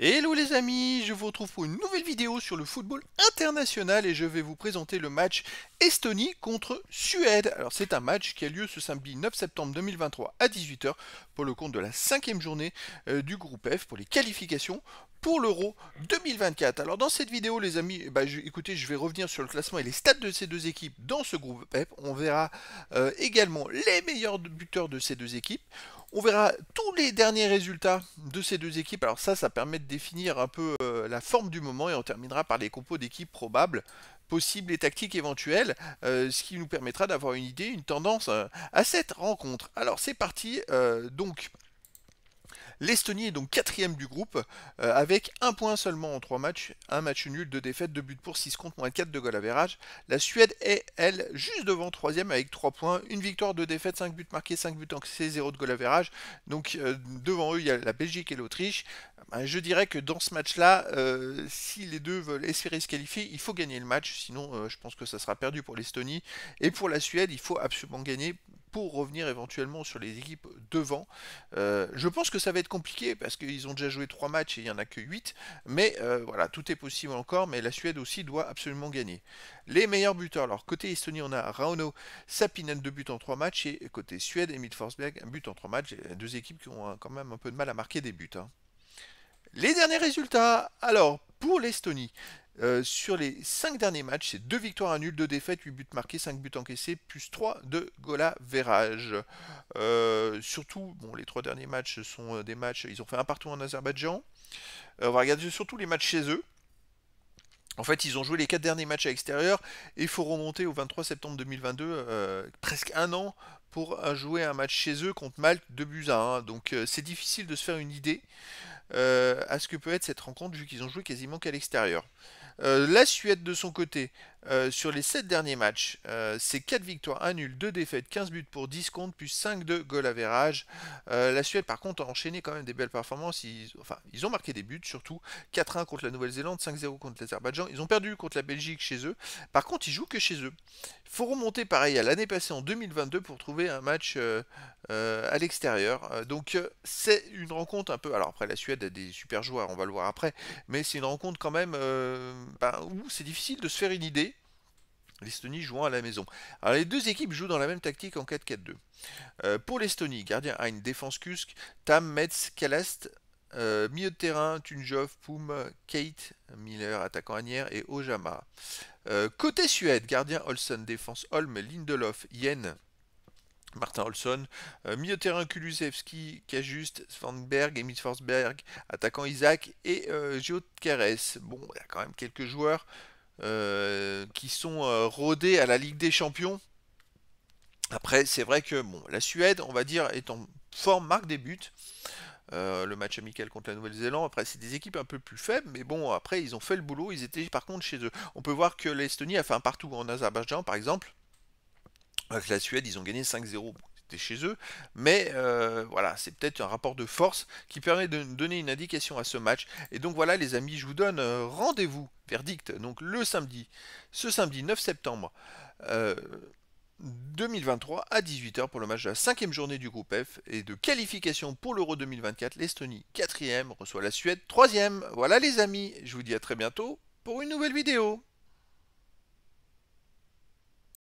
Hello les amis, je vous retrouve pour une nouvelle vidéo sur le football international et je vais vous présenter le match Estonie contre Suède. Alors c'est un match qui a lieu ce samedi 9 septembre 2023 à 18h pour le compte de la cinquième journée euh, du groupe F pour les qualifications pour l'Euro 2024. Alors dans cette vidéo les amis, eh ben, écoutez, je vais revenir sur le classement et les stats de ces deux équipes dans ce groupe PEP. On verra euh, également les meilleurs buteurs de ces deux équipes. On verra tous les derniers résultats de ces deux équipes. Alors ça, ça permet de définir un peu euh, la forme du moment et on terminera par les compos d'équipes probables possibles et tactiques éventuelles, euh, ce qui nous permettra d'avoir une idée, une tendance à cette rencontre. Alors c'est parti, donc L'Estonie est donc quatrième du groupe, euh, avec un point seulement en trois matchs, un match nul, deux défaites, deux buts pour 6 contre, moins 4 de goal average. La Suède est, elle, juste devant troisième avec 3 points, une victoire, deux défaites, 5 buts marqués, 5 buts encaissés, 0 de goal average. Donc euh, devant eux, il y a la Belgique et l'Autriche. Ben, je dirais que dans ce match-là, euh, si les deux veulent espérer se qualifier, il faut gagner le match, sinon je pense que ça sera perdu pour l'Estonie. Et pour la Suède, il faut absolument gagner pour revenir éventuellement sur les équipes devant. Euh, je pense que ça va être compliqué parce qu'ils ont déjà joué 3 matchs et il n'y en a que 8. Mais euh, voilà, tout est possible encore, mais la Suède aussi doit absolument gagner. Les meilleurs buteurs, alors côté Estonie, on a Rauno Sapinen, 2 buts en 3 matchs, et côté Suède, Emil Forsberg, un but en 3 matchs. Deux équipes qui ont hein, quand même un peu de mal à marquer des buts. Hein. Les derniers résultats, alors pour l'Estonie, euh, sur les 5 derniers matchs, c'est 2 victoires à nul, 2 défaites, 8 buts marqués, 5 buts encaissés, plus 3 de Gola Verrage. Euh, surtout, bon, les 3 derniers matchs sont euh, des matchs, ils ont fait un partout en Azerbaïdjan. on va regarder surtout les matchs chez eux. En fait, ils ont joué les 4 derniers matchs à l'extérieur et il faut remonter au 23 septembre 2022, presque un an, pour jouer un match chez eux contre Malte de buts hein. Donc c'est difficile de se faire une idée à ce que peut être cette rencontre vu qu'ils ont joué quasiment qu'à l'extérieur. Euh, la Suède, de son côté, euh, sur les 7 derniers matchs, euh, c'est 4 victoires, 1 nul, 2 défaites, 15 buts pour 10 comptes, plus 5 de goal average. la Suède, par contre, a enchaîné quand même des belles performances. Ils, enfin, ils ont marqué des buts, surtout 4-1 contre la Nouvelle-Zélande, 5-0 contre l'Azerbaïdjan. Ils ont perdu contre la Belgique chez eux. Par contre, ils jouent que chez eux. Il faut remonter pareil à l'année passée en 2022 pour trouver un match à l'extérieur. donc, c'est une rencontre un peu. Alors, après, la Suède a des super joueurs, on va le voir après. Mais c'est une rencontre quand même. Bah, c'est difficile de se faire une idée l'Estonie jouant à la maison. Alors les deux équipes jouent dans la même tactique en 4-4-2. Euh, pour l'Estonie, gardien Hein, défense Kusk, Tam, Metz, Kalast, euh, milieu de terrain, Tunjov, Poum, Kate, Miller, attaquant Anière et Ojama. Euh, côté Suède, gardien Olsen, défense Holm, Lindelof, Yen, Martin Olson. Euh, terrain Kulusevski, Kajust, Svanberg, Emil Forsberg, attaquant Isaac et euh, Bon, il y a quand même quelques joueurs euh, qui sont euh, rodés à la Ligue des Champions. Après, c'est vrai que bon, la Suède, on va dire, est en forme, marque des buts. Euh, le match amical contre la Nouvelle-Zélande. Après, c'est des équipes un peu plus faibles, mais bon, après, ils ont fait le boulot. Ils étaient par contre chez eux. On peut voir que l'Estonie a fait un partout en Azerbaïdjan, par exemple la Suède, ils ont gagné 5-0 chez eux. Mais euh, voilà, c'est peut-être un rapport de force qui permet de donner une indication à ce match. Et donc voilà les amis, je vous donne euh, rendez-vous, verdict, donc le samedi, ce samedi 9 septembre. 2023 euh, à 18h pour le match de la cinquième journée du groupe F et de qualification pour l'Euro 2024. L'Estonie, quatrième, reçoit la Suède, troisième. Voilà les amis, je vous dis à très bientôt pour une nouvelle vidéo.